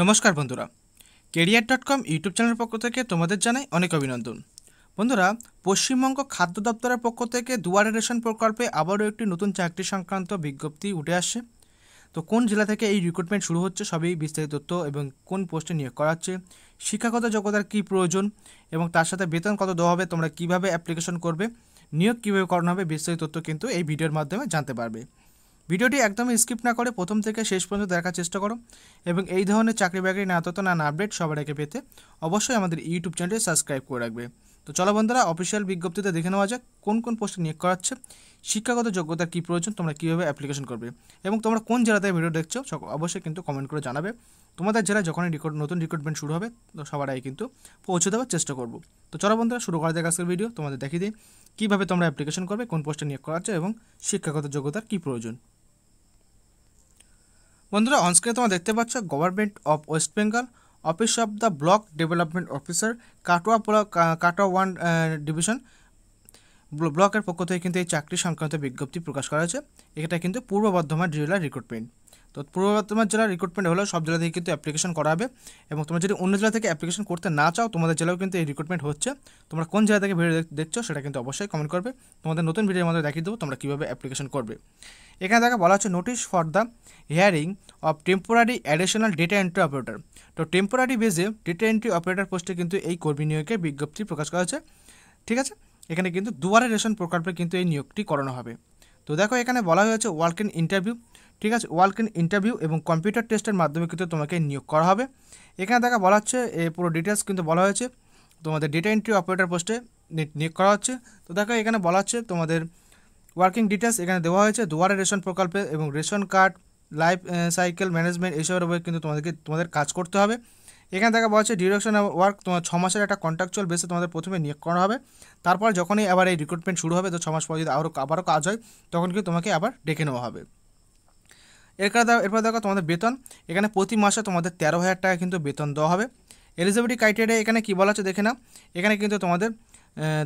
নমস্কার বন্ধুরা career dot com YouTube চ্যানেলের পক্ষ থেকে তোমাদের জানাই অনেক অভিনন্দন বন্ধুরা পশ্চিমবঙ্গ খাদ্য দপ্তরের পক্ষ থেকে দুয়ারে রেশন প্রকল্পে আবারও একটি নতুন চাকরি সংক্রান্ত বিজ্ঞপ্তি উঠে আসছে তো কোন জেলা থেকে এই রিক্রুটমেন্ট শুরু হচ্ছে সবই বিস্তারিত তথ্য এবং কোন পোস্টে নিয়োগ করা হচ্ছে শিক্ষাগত যোগ্যতার কী প্রয়োজন এবং তার সাথে বেতন কত দেওয়া হবে তোমরা কীভাবে অ্যাপ্লিকেশন করবে নিয়োগ কীভাবে করানো হবে বিস্তারিত তথ্য কিন্তু এই ভিডিওর মাধ্যমে জানতে পারবে ভিডিওটি একদমই স্কিপ না করে প্রথম থেকে শেষ পর্যন্ত দেখার চেষ্টা করো এবং এই ধরনের চাকরি বাকরি না তত না আপডেট সবার আগে পেতে অবশ্যই আমাদের ইউটিউব চ্যানেলটি সাবস্ক্রাইব করে রাখবে তো চলো বন্ধুরা অফিসিয়াল বিজ্ঞপ্তিতে দেখে নেওয়া যাক কোন কোন পোস্টে নিয়োগ করা হচ্ছে শিক্ষাগত যোগ্যতার কী প্রয়োজন তোমরা কীভাবে অ্যাপ্লিকেশন করবে এবং তোমরা কোন জেলাতে ভিডিও দেখছো অবশ্যই কিন্তু কমেন্ট করে জানাবে তোমাদের জেলা যখনই রিক্রুট নতুন রিক্রুটমেন্ট শুরু হবে তো সবার আগে কিন্তু পৌঁছে দেওয়ার চেষ্টা করব তো চলো বন্ধুরা শুরু করা যাক আজকের ভিডিও তোমাদের দেখিয়ে দিই কীভাবে তোমরা অ্যাপ্লিকেশন করবে কোন পোস্টে নিয়োগ করা হচ্ছে এবং শিক্ষাগত যোগ্যতার কী প্রয়োজন বন্ধুরা অনস্ক্রিনে তোমরা দেখতে পাচ্ছ government of West Bengal office of the block development officer Katwa block Katwa one division ব্লকের পক্ষ থেকে কিন্তু এই চাকরি সংক্রান্ত বিজ্ঞপ্তি প্রকাশ করা হয়েছে এটা কিন্তু পূর্ব বর্ধমান জেলার রিক্রুটমেন্ট তো পূর্ব বর্ধমান জেলার রিক্রুটমেন্ট হলেও সব জেলা থেকে কিন্তু অ্যাপ্লিকেশন করা হবে এবং তোমরা যদি অন্য জেলা থেকে অ্যাপ্লিকেশন করতে না চাও তোমাদের জেলাও কিন্তু এই রিক্রুটমেন্ট হচ্ছে তোমরা কোন জেলা থেকে ভিডিও দেখছো সেটা কিন্তু অবশ্যই কমেন্ট করবে তোমাদের নতুন ভিডিওর মধ্যে দেখিয়ে দেবো তোমরা কীভাবে অ্যাপ্লিকেশন করবে এখানে দেখা বলা হচ্ছে notice for the hearing of temporary additional data entry operator তো temporary based data entry operator পোস্টে কিন্তু এই কর্মী নিয়োগের বিজ্ঞপ্তি প্রকাশ করা হয়েছে ঠিক আছে এখানে কিন্তু দুয়ারে রেশন প্রকল্পে কিন্তু এই নিয়োগটি করানো হবে তো দেখো এখানে বলা হয়েছে ওয়ার্ক ইন ইন্টারভিউ ঠিক আছে ওয়ার্ক ইন ইন্টারভিউ এবং কম্পিউটার টেস্টের মাধ্যমে কিন্তু তোমাকে নিয়োগ করা হবে এখানে দেখা বলা হচ্ছে এ পুরো ডিটেলস কিন্তু বলা হয়েছে তোমাদের ডেটা এন্ট্রি অপারেটর পোস্টে নিয়োগ করা হচ্ছে তো দেখো এখানে বলা হচ্ছে তোমাদের ওয়ার্কিং ডিটেলস এখানে দেওয়া হয়েছে দুয়ারে রেশন প্রকল্পে এবং ration card life cycle management এইসবের উপরে কিন্তু তোমাদেরকে তোমাদের কাজ করতে হবে এখানে দেখা বলা হচ্ছে ডিরেকশন ওয়ার্ক তোমার ছ মাসের একটা কন্ট্রাকচুয়াল বেসে তোমাদের প্রথমে নিয়োগ করা হবে তারপর যখনই আবার এই রিক্রুটমেন্ট শুরু হবে তো ছ মাস পর যদি আরও আবারও কাজ হয় তখন কিন্তু তোমাকে আবার ডেকে নেওয়া হবে এরপর এরপর দেখো তোমাদের বেতন এখানে প্রতি মাসে তোমাদের তেরো হাজার টাকা কিন্তু বেতন দেওয়া হবে এলিজিবিলিটি ক্রাইটেরিয়া এখানে কী বলা হচ্ছে দেখে না এখানে কিন্তু তোমাদের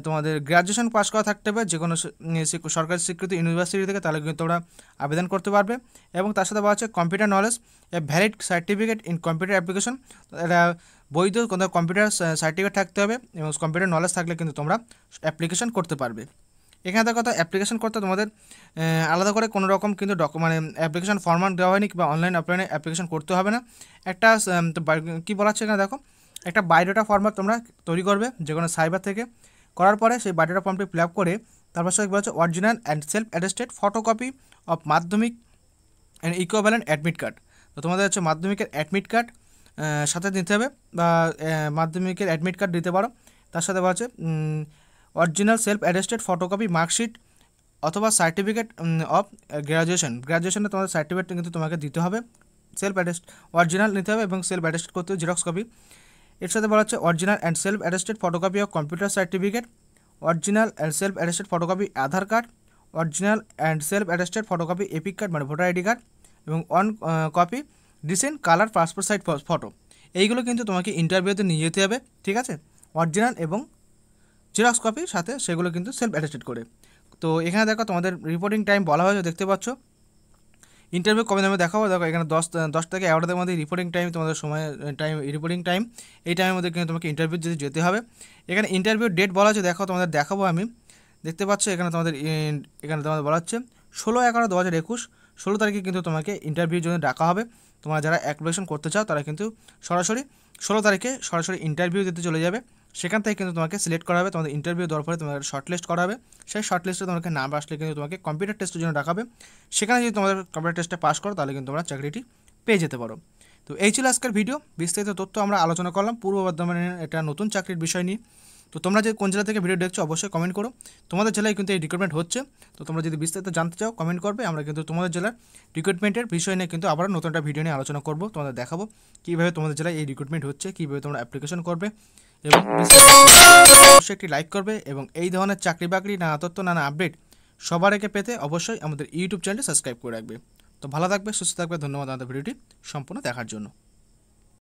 তোমাদের গ্র্যাজুয়েশন পাস করা থাকতে হবে যে কোনো সরকারি স্বীকৃত ইউনিভার্সিটি থেকে তাহলে কিন্তু তোমরা আবেদন করতে পারবে এবং তার সাথে বলা হচ্ছে computer knowledge a valid certificate in computer application এটা বৈধ কোনো কম্পিউটার সার্টিফিকেট থাকতে হবে এবং কম্পিউটার নলেজ থাকলে কিন্তু তোমরা অ্যাপ্লিকেশন করতে পারবে এখানে দেখো তো অ্যাপ্লিকেশন করতে তোমাদের আলাদা করে কোনো রকম কিন্তু ডক মানে অ্যাপ্লিকেশন ফর্মাট দেওয়া হয়নি কিংবা অনলাইন অফলাইনে অ্যাপ্লিকেশন করতে হবে না একটা কী বলা হচ্ছে এখানে দেখো একটা বায়োডাটা ফর্মাট তোমরা তৈরি করবে যে কোনো সাইবার থেকে করার পরে সেই বায়োডাটা ফর্মটি ফিল আপ করে তারপর সে বলা হচ্ছে original and self attested photocopy of Madhyamik and equivalent admit card তো তোমাদের হচ্ছে মাধ্যমিকের অ্যাডমিট কার্ড সাথে দিতে হবে বা মাধ্যমিকের অ্যাডমিট কার্ড দিতে পারো তার সাথে বলা হচ্ছে original self attested photocopy marksheet অথবা সার্টিফিকেট অফ গ্র্যাজুয়েশন গ্র্যাজুয়েশন তাহলে সার্টিফিকেট কিন্তু তোমাকে দিতে হবে সেলফ অ্যাটেস্ট অরিজিনাল নিতে হবে এবং সেলফ অ্যাটেস্টেড করতে জিরক্স কপি এর সাথে বলা আছে original and self attested photocopy of computer certificate original এল self attested photocopy Aadhaar card original and self attested photocopy EPIC card মানে ভোটার আইডি কার্ড এবং one copy recent colour passport size photo এইগুলো কিন্তু তোমাকে ইন্টারভিউতে নিয়ে যেতে হবে ঠিক আছে অরিজিনাল এবং জেরক্স কপির সাথে সেগুলো কিন্তু সেলফ অ্যাটেস্টেড করে তো এখানে দেখো তোমাদের রিপোর্টিং টাইম বলা হয়েছে দেখতে পাচ্ছ ইন্টারভিউ কবে তোমার দেখাবো দেখো এখানে দশ দশ থেকে এগারোটার মধ্যে রিপোর্টিং টাইম তোমাদের সময় টাইম রিপোর্টিং টাইম এই টাইমের মধ্যে কিন্তু তোমাকে ইন্টারভিউ যদি যেতে হবে এখানে ইন্টারভিউ ডেট বলা হচ্ছে দেখো তোমাদের দেখাবো আমি দেখতে পাচ্ছ এখানে তোমাদের এখানে তোমাদের বলা হচ্ছে ষোলো এগারো দু হাজার একুশ ষোলো তারিখে কিন্তু তোমাকে ইন্টারভিউর জন্য ডাকা হবে তোমরা যারা অ্যাপ্লিকেশন করতে চাও তারা কিন্তু সরাসরি ষোলো তারিখে সরাসরি ইন্টারভিউ দিতে চলে যাবে সেখান থেকে কিন্তু তোমাকে সিলেক্ট করা হবে তোমাদের ইন্টারভিউ দেওয়ার পরে তোমাদের শর্টলিস্ট করা হবে সেই শর্টলিস্টে তোমাকে নাম আসলে কিন্তু তোমাকে কম্পিউটার টেস্টের জন্য রাখাবে সেখানে যদি তোমাদের কম্পিউটার টেস্টটা পাস করো তাহলে কিন্তু তোমরা চাকরিটি পেয়ে যেতে পারো তো এই ছিল আজকের ভিডিও বিস্তারিত তথ্য আমরা আলোচনা করলাম পূর্ব বর্ধমানের এটা নতুন চাকরির বিষয় নিয়ে তো তোমরা যে কোন জেলা থেকে ভিডিও দেখছো অবশ্যই কমেন্ট করো তোমাদের জেলায় কিন্তু এই রিক্রুটমেন্ট হচ্ছে তো তোমরা যদি বিস্তারিত জানতে চাও কমেন্ট করবে আমরা কিন্তু তোমাদের জেলার রিক্রুটমেন্টের বিষয় নিয়ে কিন্তু আবার নতুন একটা ভিডিও নিয়ে আলোচনা করবো তোমাদের দেখাবো কীভাবে তোমাদের জেলায় এই রিক্রুটমেন্ট হচ্ছে কীভাবে তোমরা অ্যাপ্লিকেশন করবে এবং অবশ্যই একটি লাইক করবে এবং এই ধরনের চাকরি বাকরি নানা তথ্য নানা আপডেট সবার আগে পেতে অবশ্যই আমাদের ইউটিউব চ্যানেলটি সাবস্ক্রাইব করে রাখবে তো ভালো থাকবে সুস্থ থাকবে ধন্যবাদ আমাদের ভিডিওটি সম্পূর্ণ দেখার জন্য